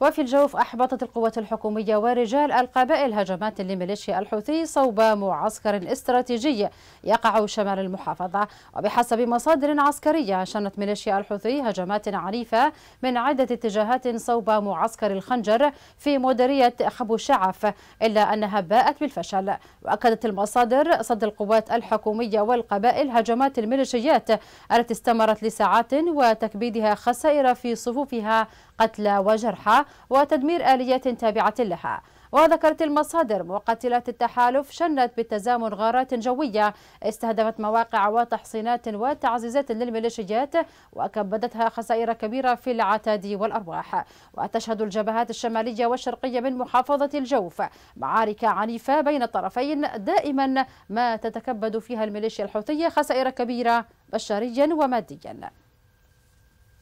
وفي الجوف أحبطت القوات الحكومية ورجال القبائل هجمات لميليشيا الحوثي صوب معسكر استراتيجي يقع شمال المحافظة وبحسب مصادر عسكرية شنت ميليشيا الحوثي هجمات عنيفة من عدة اتجاهات صوب معسكر الخنجر في مديرية خبو شعف إلا أنها باءت بالفشل وأكدت المصادر صد القوات الحكومية والقبائل هجمات الميليشيات التي استمرت لساعات وتكبيدها خسائر في صفوفها قتلى وجرحى وتدمير آليات تابعة لها وذكرت المصادر مقاتلات التحالف شنت بالتزامن غارات جوية استهدفت مواقع وتحصينات وتعزيزات للميليشيات وكبدتها خسائر كبيرة في العتاد والأرواح وتشهد الجبهات الشمالية والشرقية من محافظة الجوف معارك عنيفة بين الطرفين دائما ما تتكبد فيها الميليشيا الحوثية خسائر كبيرة بشريا وماديا